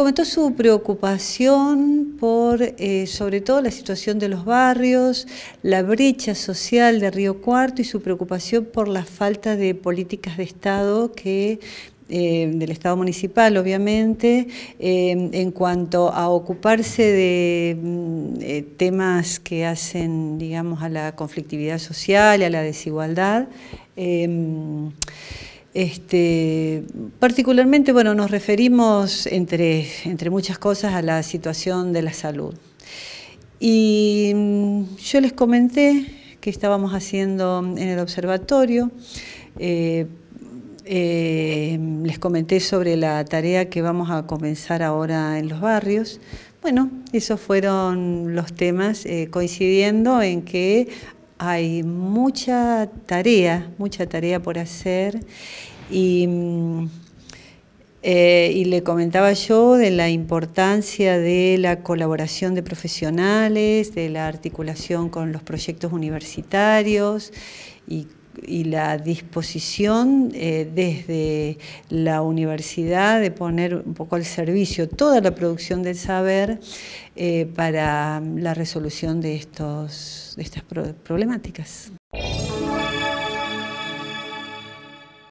comentó su preocupación por, eh, sobre todo, la situación de los barrios, la brecha social de Río Cuarto y su preocupación por la falta de políticas de Estado que eh, del Estado municipal, obviamente, eh, en cuanto a ocuparse de mm, temas que hacen, digamos, a la conflictividad social y a la desigualdad. Este, particularmente, bueno, nos referimos entre, entre muchas cosas a la situación de la salud. Y mm, yo les comenté que estábamos haciendo en el observatorio, eh, eh, les comenté sobre la tarea que vamos a comenzar ahora en los barrios. Bueno, esos fueron los temas eh, coincidiendo en que hay mucha tarea, mucha tarea por hacer mm, eh, y, le comentaba yo de la importancia de la colaboración de profesionales, de la articulación con los proyectos universitarios y y la disposición eh, desde la universidad de poner un poco al servicio toda la producción del saber eh, para la resolución de, estos, de estas problemáticas.